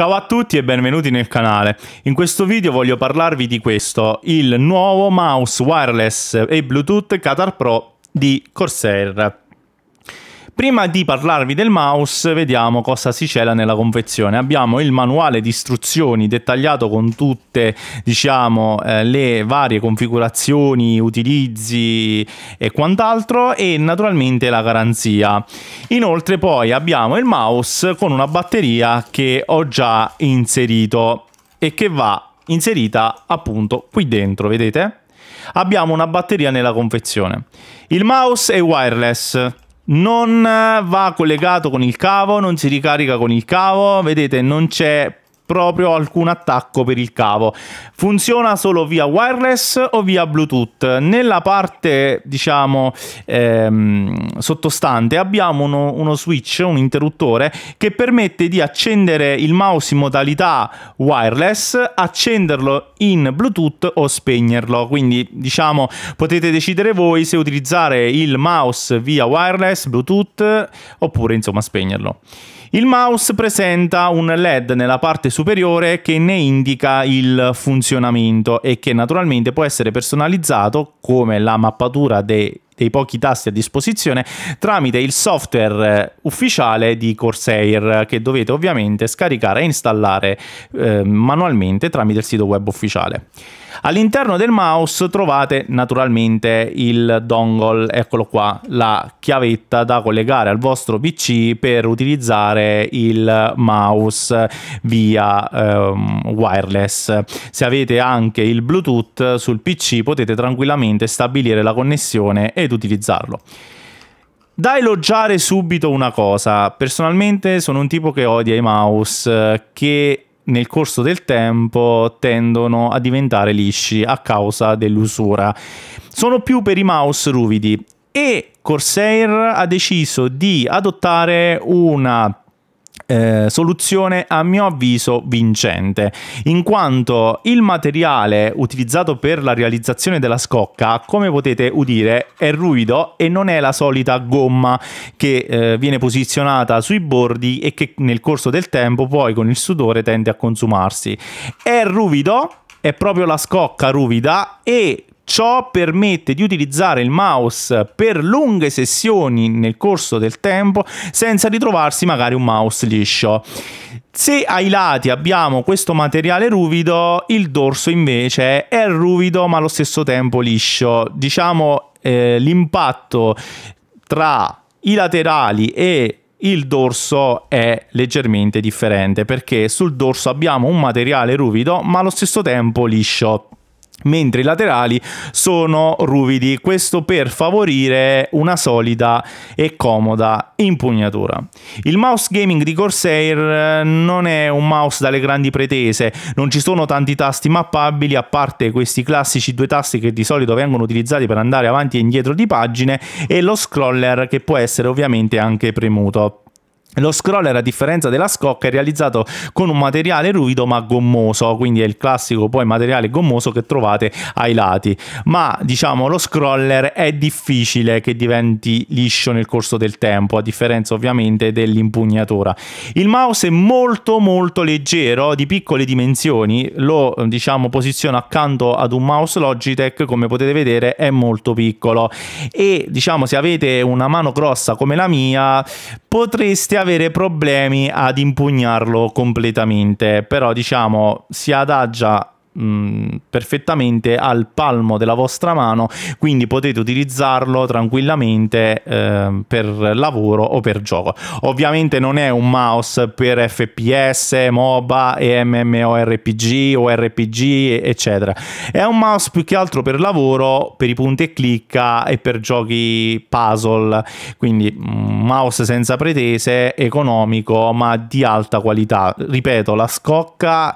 Ciao a tutti e benvenuti nel canale. In questo video voglio parlarvi di questo, il nuovo mouse wireless e Bluetooth Qatar Pro di Corsair. Prima di parlarvi del mouse, vediamo cosa si cela nella confezione. Abbiamo il manuale di istruzioni dettagliato con tutte diciamo, eh, le varie configurazioni, utilizzi e quant'altro e naturalmente la garanzia. Inoltre poi abbiamo il mouse con una batteria che ho già inserito e che va inserita appunto qui dentro, vedete? Abbiamo una batteria nella confezione. Il mouse è wireless non va collegato con il cavo, non si ricarica con il cavo, vedete non c'è proprio alcun attacco per il cavo. Funziona solo via wireless o via Bluetooth. Nella parte, diciamo, ehm, sottostante abbiamo uno, uno, switch, un interruttore che permette di accendere il mouse in modalità wireless, accenderlo in Bluetooth o spegnerlo. Quindi, diciamo, potete decidere voi se utilizzare il mouse via wireless, Bluetooth oppure, insomma, spegnerlo. Il mouse presenta un LED nella parte superiore superiore che ne indica il funzionamento e che naturalmente può essere personalizzato come la mappatura dei dei pochi tasti a disposizione tramite il software eh, ufficiale di Corsair che dovete ovviamente scaricare e installare eh, manualmente tramite il sito web ufficiale. All'interno del mouse trovate naturalmente il dongle, eccolo qua, la chiavetta da collegare al vostro PC per utilizzare il mouse via ehm, wireless. Se avete anche il Bluetooth sul PC potete tranquillamente stabilire la connessione e ed utilizzarlo. Da elogiare subito una cosa, personalmente sono un tipo che odia i mouse che nel corso del tempo tendono a diventare lisci a causa dell'usura. Sono più per i mouse ruvidi e Corsair ha deciso di adottare una eh, soluzione a mio avviso vincente, in quanto il materiale utilizzato per la realizzazione della scocca, come potete udire, è ruvido e non è la solita gomma che eh, viene posizionata sui bordi e che nel corso del tempo poi con il sudore tende a consumarsi. È ruvido, è proprio la scocca ruvida e Ciò permette di utilizzare il mouse per lunghe sessioni nel corso del tempo senza ritrovarsi magari un mouse liscio. Se ai lati abbiamo questo materiale ruvido, il dorso invece è ruvido ma allo stesso tempo liscio. Diciamo eh, l'impatto tra i laterali e il dorso è leggermente differente perché sul dorso abbiamo un materiale ruvido ma allo stesso tempo liscio mentre i laterali sono ruvidi, questo per favorire una solida e comoda impugnatura. Il mouse gaming di Corsair eh, non è un mouse dalle grandi pretese, non ci sono tanti tasti mappabili a parte questi classici due tasti che di solito vengono utilizzati per andare avanti e indietro di pagine e lo scroller che può essere ovviamente anche premuto. Lo scroller, a differenza della scocca, è realizzato con un materiale ruvido ma gommoso, quindi è il classico poi materiale gommoso che trovate ai lati. Ma diciamo lo scroller è difficile che diventi liscio nel corso del tempo, a differenza ovviamente dell'impugnatura. Il mouse è molto molto leggero, di piccole dimensioni, lo diciamo posiziono accanto ad un mouse Logitech, come potete vedere è molto piccolo e diciamo se avete una mano grossa come la mia potreste avere problemi ad impugnarlo completamente, però diciamo si adagia Mm, perfettamente al palmo della vostra mano, quindi potete utilizzarlo tranquillamente eh, per lavoro o per gioco. Ovviamente non è un mouse per FPS, MOBA, e MMORPG o RPG, eccetera. È un mouse più che altro per lavoro, per i punti e clicca e per giochi puzzle, quindi un mm, mouse senza pretese, economico, ma di alta qualità. Ripeto, la scocca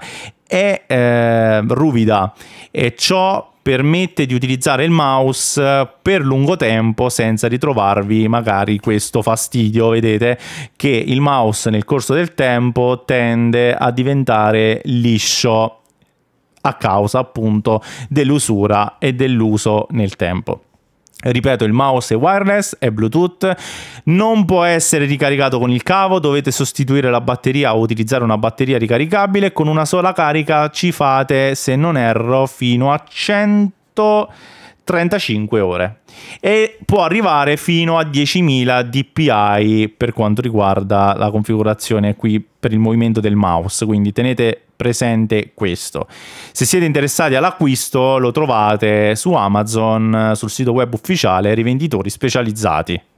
è eh, ruvida e ciò permette di utilizzare il mouse eh, per lungo tempo senza ritrovarvi magari questo fastidio vedete che il mouse nel corso del tempo tende a diventare liscio a causa appunto dell'usura e dell'uso nel tempo Ripeto, il mouse è wireless, è Bluetooth, non può essere ricaricato con il cavo, dovete sostituire la batteria o utilizzare una batteria ricaricabile, con una sola carica ci fate, se non erro, fino a 135 ore e può arrivare fino a 10.000 dpi per quanto riguarda la configurazione qui per il movimento del mouse, quindi tenete presente questo. Se siete interessati all'acquisto lo trovate su Amazon, sul sito web ufficiale, rivenditori specializzati.